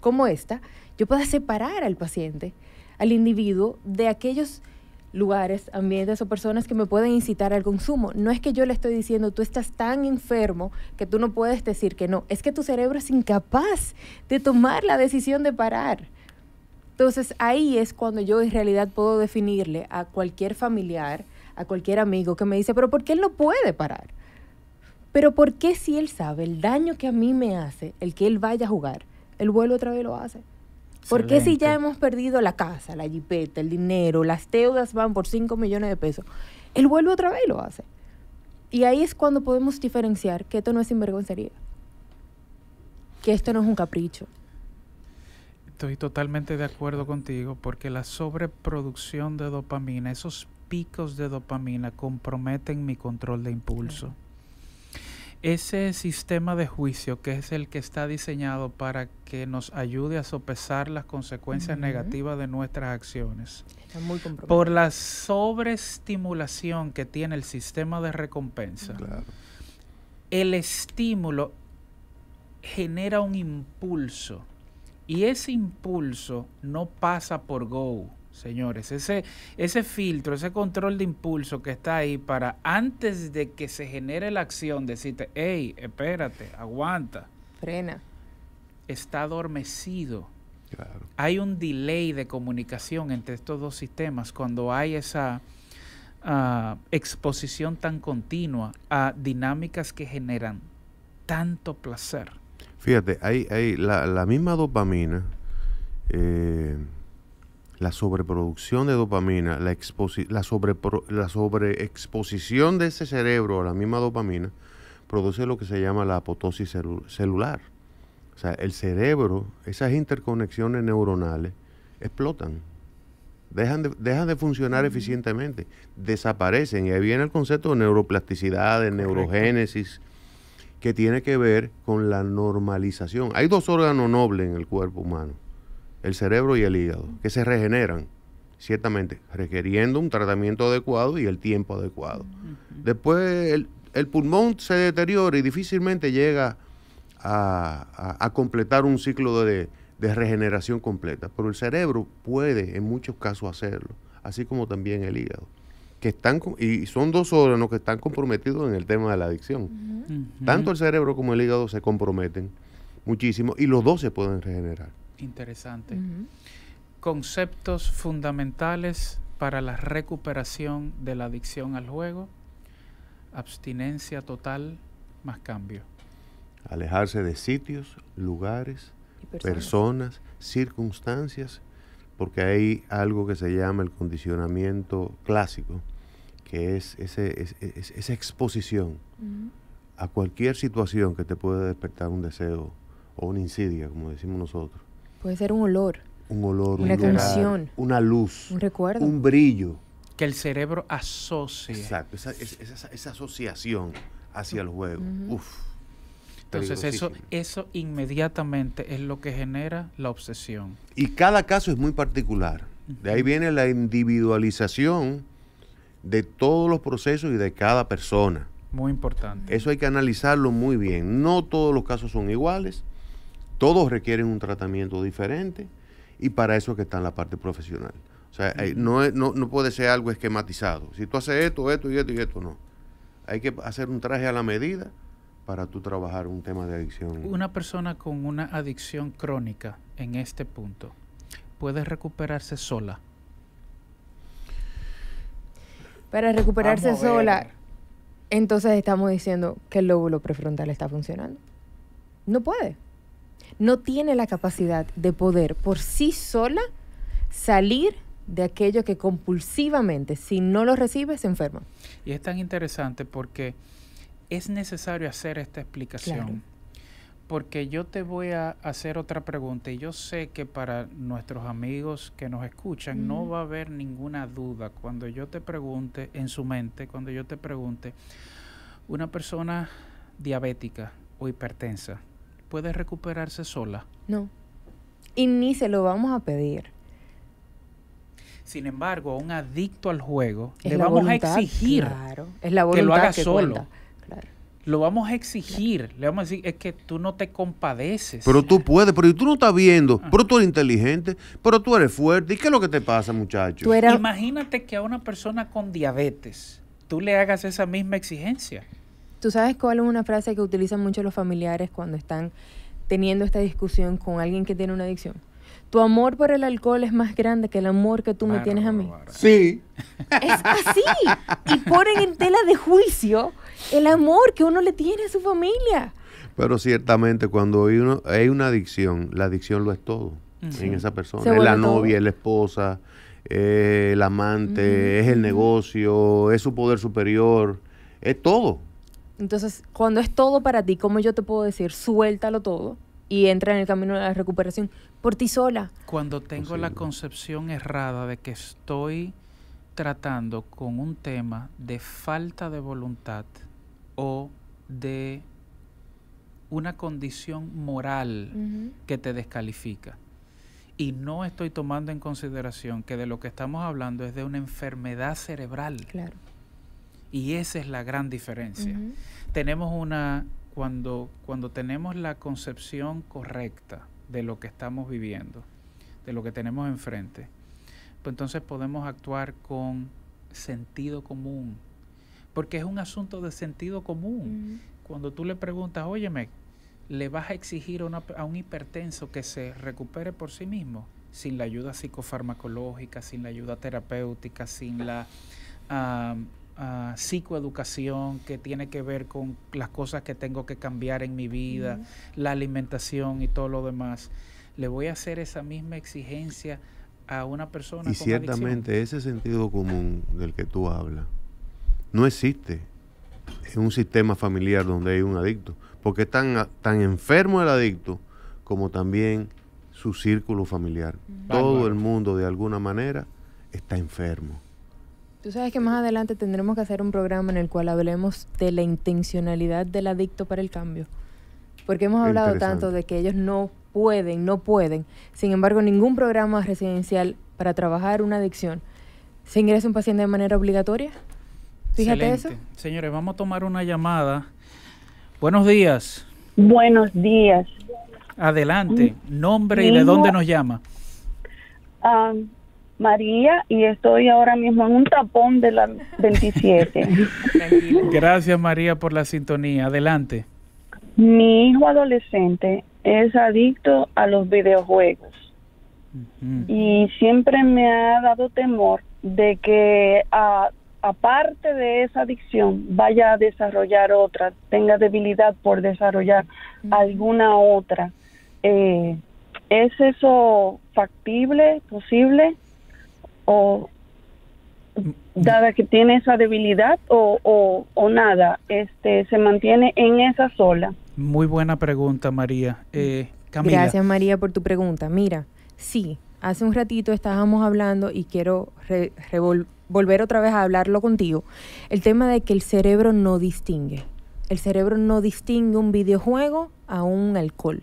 como esta, yo pueda separar al paciente, al individuo, de aquellos lugares, ambientes o personas que me pueden incitar al consumo. No es que yo le estoy diciendo, tú estás tan enfermo que tú no puedes decir que no. Es que tu cerebro es incapaz de tomar la decisión de parar. Entonces ahí es cuando yo en realidad puedo definirle a cualquier familiar, a cualquier amigo que me dice, pero ¿por qué él no puede parar? Pero ¿por qué si él sabe el daño que a mí me hace el que él vaya a jugar, el vuelo otra vez lo hace? Porque si ya hemos perdido la casa, la jipeta, el dinero, las deudas van por 5 millones de pesos? Él vuelve otra vez y lo hace. Y ahí es cuando podemos diferenciar que esto no es sinvergüencería. Que esto no es un capricho. Estoy totalmente de acuerdo contigo porque la sobreproducción de dopamina, esos picos de dopamina comprometen mi control de impulso ese sistema de juicio que es el que está diseñado para que nos ayude a sopesar las consecuencias negativas de nuestras acciones. por la sobreestimulación que tiene el sistema de recompensa, el estímulo genera un impulso y ese impulso no pasa por go, señores. Ese, ese filtro, ese control de impulso que está ahí para antes de que se genere la acción, decirte, hey, espérate, aguanta. Frena. Está adormecido. Hay un delay de comunicación entre estos dos sistemas cuando hay esa ah, exposición tan continua a dinámicas que generan tanto placer. Fíjate, hay, hay la, la misma dopamina. Eh, la sobreproducción de dopamina, la, la, sobreexposición de ese cerebro a la misma dopamina, produce lo que se llama la apotosis celular. O sea, el cerebro, esas interconexiones neuronales explotan, dejan dejan de funcionar eficientemente, desaparecen. Y ahí viene el concepto de neuroplasticidad, de neurogénesis, que tiene que ver con la normalización. Hay dos órganos nobles en el cuerpo humano el cerebro y el hígado, que se regeneran, ciertamente, requiriendo un tratamiento adecuado y el tiempo adecuado. Después el, pulmón se deteriora y difícilmente llega a, completar un ciclo de, regeneración completa, pero el cerebro puede en muchos casos hacerlo, así como también el hígado. Que están, y son dos órganos que están comprometidos en el tema de la adicción. Tanto el cerebro como el hígado se comprometen muchísimo y los dos se pueden regenerar. Interesante. Conceptos fundamentales para la recuperación de la adicción al juego, abstinencia total más cambio. Alejarse de sitios, lugares, personas. circunstancias, porque hay algo que se llama el condicionamiento clásico, que es, esa exposición a cualquier situación que te pueda despertar un deseo o una insidia, como decimos nosotros. Puede ser un olor. Un olor, una una luz, un recuerdo, un brillo. Que el cerebro asocia. Exacto, esa, asociación hacia el juego. Entonces eso, eso inmediatamente es lo que genera la obsesión. Y cada caso es muy particular. De ahí viene la individualización de todos los procesos y de cada persona. Muy importante. Eso hay que analizarlo muy bien. No todos los casos son iguales. Todos requieren un tratamiento diferente y para eso es que está en la parte profesional. O sea, eh, no, puede ser algo esquematizado. Si tú haces esto, esto y esto y esto, no. Hay que hacer un traje a la medida para tú trabajar un tema de adicción. Una persona con una adicción crónica en este punto puede recuperarse sola. Para recuperarse sola, entonces estamos diciendo que el lóbulo prefrontal está funcionando. No puede no tiene la capacidad de poder por sí sola salir de aquello que compulsivamente, si no lo recibe, se enferma. Y es tan interesante porque es necesario hacer esta explicación. Porque yo te voy a hacer otra pregunta y yo sé que para nuestros amigos que nos escuchan no va a haber ninguna duda cuando yo te pregunte, en su mente, cuando yo te pregunte, una persona diabética o hipertensa, puede recuperarse sola. No. Y ni se lo vamos a pedir. Sin embargo, a un adicto al juego le vamos a exigir que lo haga solo. Lo vamos a exigir, le vamos a decir, es que tú no te compadeces. Pero tú puedes, pero tú no estás viendo, ah. pero tú eres inteligente, pero tú eres fuerte. ¿Y qué es lo que te pasa, muchacho? Imagínate que a una persona con diabetes tú le hagas esa misma exigencia. ¿Tú sabes cuál es una frase que utilizan mucho los familiares cuando están teniendo esta discusión con alguien que tiene una adicción? Tu amor por el alcohol es más grande que el amor que tú me tienes a mí. Sí. Es así. Y ponen en tela de juicio el amor que uno le tiene a su familia. Pero ciertamente cuando hay, una adicción, la adicción lo es todo mm. en esa persona. Es la novia, es la esposa, es eh, el amante, es el mm. negocio, es su poder superior, es todo. Entonces, cuando es todo para ti, ¿cómo yo te puedo decir, suéltalo todo y entra en el camino de la recuperación por ti sola? Cuando tengo la concepción errada de que estoy tratando con un tema de falta de voluntad o de una condición moral que te descalifica. Y no estoy tomando en consideración que de lo que estamos hablando es de una enfermedad cerebral. Claro. Y esa es la gran diferencia. Tenemos una, cuando, cuando tenemos la concepción correcta de lo que estamos viviendo, de lo que tenemos enfrente, pues entonces podemos actuar con sentido común, porque es un asunto de sentido común. Cuando tú le preguntas, óyeme, ¿le vas a exigir a, un hipertenso que se recupere por sí mismo? sin la ayuda psicofarmacológica, sin la ayuda terapéutica, sin la Ah, psicoeducación que tiene que ver con las cosas que tengo que cambiar en mi vida, la alimentación y todo lo demás. Le voy a hacer esa misma exigencia a una persona. Y ciertamente ese sentido común del que tú hablas no existe en un sistema familiar donde hay un adicto, porque es tan, enfermo el adicto como también su círculo familiar. Todo el mundo de alguna manera está enfermo. Tú sabes que más adelante tendremos que hacer un programa en el cual hablemos de la intencionalidad del adicto para el cambio. Porque hemos hablado tanto de que ellos no pueden, no pueden. Sin embargo, ningún programa residencial para trabajar una adicción se ingresa un paciente de manera obligatoria. Fíjate eso. Señores, vamos a tomar una llamada. Buenos días. Buenos días. Adelante. Mm. Nombre y de dónde nos llama. Ah, María y estoy ahora mismo en un tapón de la 27. Gracias María por la sintonía. Adelante. Mi hijo adolescente es adicto a los videojuegos y siempre me ha dado temor de que aparte de esa adicción vaya a desarrollar otra, tenga debilidad por desarrollar alguna otra. Eh, ¿Es eso factible, posible? o dada que tiene esa debilidad o, o, nada, este, se mantiene en esa sola. Muy buena pregunta, María. Eh, Gracias, María, por tu pregunta. Mira, sí, hace un ratito estábamos hablando y quiero volver otra vez a hablarlo contigo, el tema de que el cerebro no distingue. El cerebro no distingue un videojuego a un alcohol.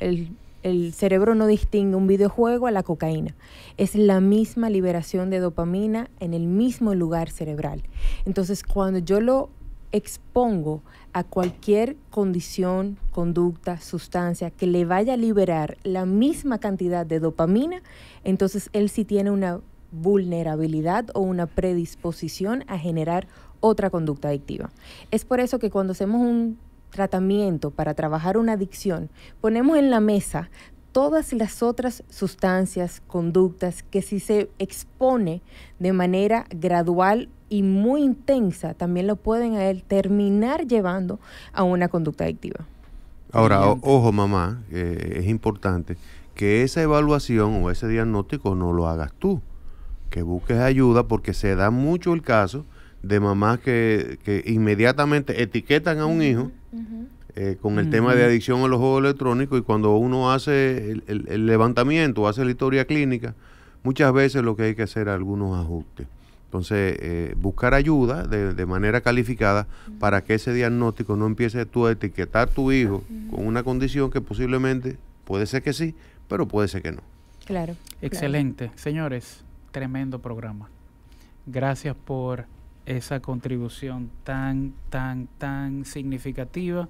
El el cerebro no distingue un videojuego a la cocaína. Es la misma liberación de dopamina en el mismo lugar cerebral. Entonces, cuando yo lo expongo a cualquier condición, conducta, sustancia que le vaya a liberar la misma cantidad de dopamina, entonces él sí tiene una vulnerabilidad o una predisposición a generar otra conducta adictiva. Es por eso que cuando hacemos un tratamiento para trabajar una adicción, ponemos en la mesa todas las otras sustancias, conductas que si se expone de manera gradual y muy intensa, también lo pueden a terminar llevando a una conducta adictiva. Ahora, ojo mamá, es importante que esa evaluación o ese diagnóstico no lo hagas tú, que busques ayuda porque se da mucho el caso de mamás que, inmediatamente etiquetan a un hijo eh, con el tema de adicción a los juegos electrónicos y cuando uno hace el, el, levantamiento, hace la historia clínica, muchas veces lo que hay que hacer es algunos ajustes. Entonces, eh, buscar ayuda de, manera calificada para que ese diagnóstico no empiece tú a etiquetar a tu hijo con una condición que posiblemente puede ser que sí, pero puede ser que no. Claro. Excelente. Señores, tremendo programa. Gracias por esa contribución tan, tan, tan significativa.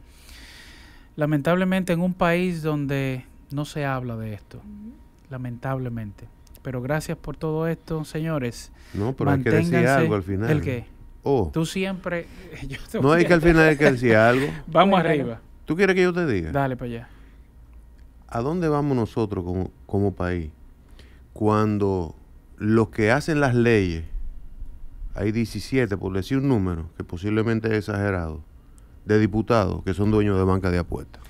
Lamentablemente en un país donde no se habla de esto, lamentablemente. Pero gracias por todo esto, señores. No, pero hay que decir algo al final. ¿El qué? Oh. Tú siempre... no, hay que al final hay que decir algo. Vamos arriba. ¿Tú quieres que yo te diga? Dale para allá. ¿A dónde vamos nosotros como, como país cuando los que hacen las leyes hay 17, por decir un número, que posiblemente es exagerado, de diputados que son dueños de banca de apuestas.